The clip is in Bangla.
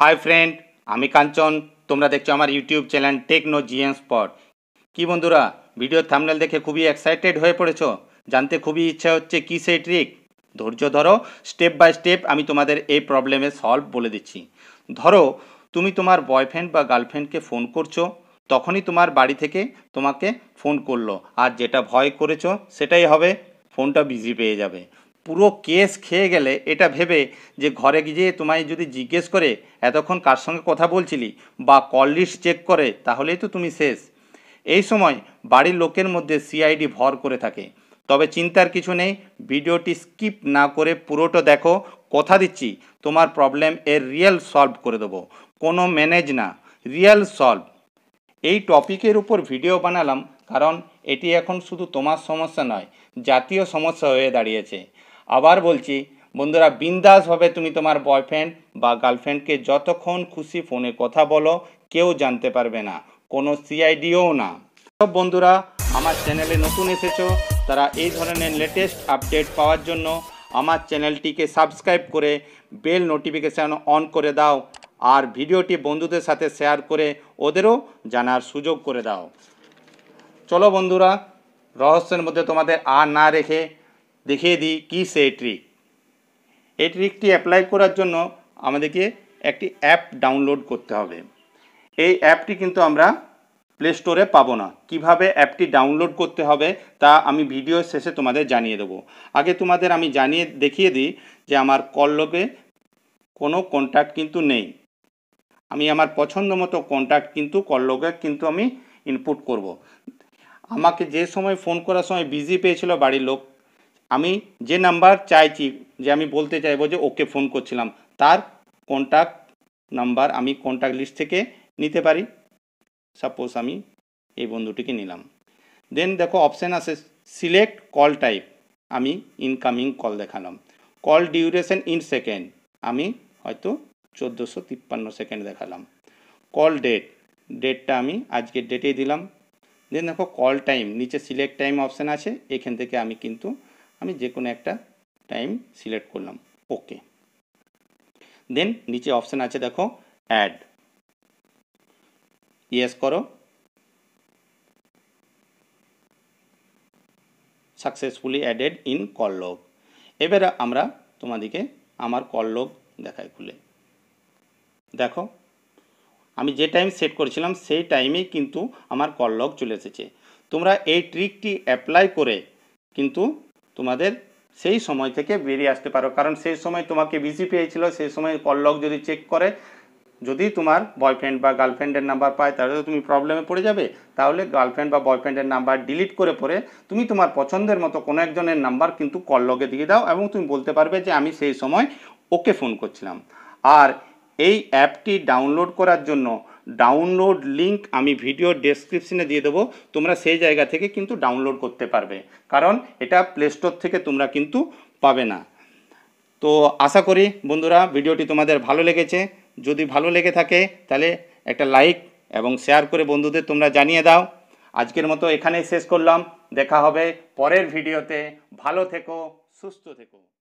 হাই ফ্রেন্ড আমি কাঞ্চন তোমরা দেখছো আমার YouTube channel Techno GN Spot কি বন্ধুরা ভিডিও থামনেল দেখে খুবই এক্সাইটেড হয়ে পড়েছ জানতে খুবই ইচ্ছা হচ্ছে কী সেই ট্রিক ধৈর্য ধরো স্টেপ বাই স্টেপ আমি তোমাদের এই প্রবলেমে সলভ বলে দিচ্ছি ধরো তুমি তোমার বয়ফ্রেন্ড বা গার্লফ্রেন্ডকে ফোন করছো তখনই তোমার বাড়ি থেকে তোমাকে ফোন করলো আর যেটা ভয় করেছো সেটাই হবে ফোনটা বিজি পেয়ে যাবে পুরো কেস খেয়ে গেলে এটা ভেবে যে ঘরে গিয়ে তোমায় যদি জিজ্ঞেস করে এতক্ষণ কার সঙ্গে কথা বলছিলি বা কল লিস্ট চেক করে তাহলেই তো তুমি শেষ এই সময় বাড়ির লোকের মধ্যে সিআইডি ভর করে থাকে তবে চিন্তার কিছু নেই ভিডিওটি স্কিপ না করে পুরোটা দেখো কথা দিচ্ছি তোমার প্রবলেম এর রিয়েল সলভ করে দেবো কোনো ম্যানেজ না রিয়েল সলভ এই টপিকের উপর ভিডিও বানালাম কারণ এটি এখন শুধু তোমার সমস্যা নয় জাতীয় সমস্যা হয়ে দাঁড়িয়েছে আবার বলছি বন্ধুরা বিন্দাসভাবে তুমি তোমার বয়ফ্রেন্ড বা গার্লফ্রেন্ডকে যতক্ষণ খুশি ফোনে কথা বলো কেউ জানতে পারবে না কোনো সিআইডিও না সব বন্ধুরা আমার চ্যানেলে নতুন এসেছো তারা এই ধরনের লেটেস্ট আপডেট পাওয়ার জন্য আমার চ্যানেলটিকে সাবস্ক্রাইব করে বেল নোটিফিকেশান অন করে দাও আর ভিডিওটি বন্ধুদের সাথে শেয়ার করে ওদেরও জানার সুযোগ করে দাও চলো বন্ধুরা রহস্যের মধ্যে তোমাদের আর না রেখে দেখিয়ে দিই কী সে ট্রিক এই ট্রিকটি অ্যাপ্লাই করার জন্য আমাদেরকে একটি অ্যাপ ডাউনলোড করতে হবে এই অ্যাপটি কিন্তু আমরা প্লে স্টোরে পাবো না কিভাবে অ্যাপটি ডাউনলোড করতে হবে তা আমি ভিডিও শেষে তোমাদের জানিয়ে দেবো আগে তোমাদের আমি জানিয়ে দেখিয়ে দিই যে আমার কললোকে কোনো কন্ট্যাক্ট কিন্তু নেই আমি আমার পছন্দ মতো কন্ট্যাক্ট কিন্তু কললোকে কিন্তু আমি ইনপুট করব। আমাকে যে সময় ফোন করার সময় বিজি পেয়েছিল বাড়ির লোক আমি যে নাম্বার চাইছি যে আমি বলতে চাইবো যে ওকে ফোন করছিলাম তার কন্ট্যাক্ট নাম্বার আমি কন্ট্যাক্ট লিস্ট থেকে নিতে পারি সাপোজ আমি এই বন্ধুটিকে নিলাম দেন দেখো অপশান আছে সিলেক্ট কল টাইপ আমি ইনকামিং কল দেখালাম কল ডিউরেশন ইন সেকেন্ড আমি হয়তো চোদ্দোশো তিপ্পান্ন সেকেন্ড দেখালাম কল ডেট ডেটটা আমি আজকের ডেটেই দিলাম দেন দেখো কল টাইম নিচে সিলেক্ট টাইম অপশান আছে এখান থেকে আমি কিন্তু আমি যে কোনো একটা টাইম সিলেক্ট করলাম ওকে দেন নিচে অপশান আছে দেখো অ্যাড ইয়েস করো successfully added in call log এবারে আমরা তোমাদেরকে আমার কল লগ দেখাই খুলে দেখো আমি যে টাইম সেট করেছিলাম সেই টাইমেই কিন্তু আমার কল লগ চলে এসেছে তোমরা এই ট্রিকটি অ্যাপ্লাই করে কিন্তু তোমাদের সেই সময় থেকে বেরিয়ে আসতে পারো কারণ সেই সময় তোমাকে বিজি পেয়েছিল সেই সময় কললক যদি চেক করে যদি তোমার বয়ফ্রেন্ড বা গার্লফ্রেন্ডের নাম্বার পায় তাহলে তুমি প্রবলেমে পড়ে যাবে তাহলে গার্লফ্রেন্ড বা বয়ফ্রেন্ডের নাম্বার ডিলিট করে পরে তুমি তোমার পছন্দের মতো কোনো একজনের নাম্বার কিন্তু কললকে দিয়ে দাও এবং তুমি বলতে পারবে যে আমি সেই সময় ওকে ফোন করছিলাম আর এই অ্যাপটি ডাউনলোড করার জন্য ডাউনলোড লিঙ্ক আমি ভিডিও ডেসক্রিপশনে দিয়ে দেবো তোমরা সেই জায়গা থেকে কিন্তু ডাউনলোড করতে পারবে কারণ এটা প্লে স্টোর থেকে তোমরা কিন্তু পাবে না তো আশা করি বন্ধুরা ভিডিওটি তোমাদের ভালো লেগেছে যদি ভালো লেগে থাকে তাহলে একটা লাইক এবং শেয়ার করে বন্ধুদের তোমরা জানিয়ে দাও আজকের মতো এখানেই শেষ করলাম দেখা হবে পরের ভিডিওতে ভালো থেকো সুস্থ থেকো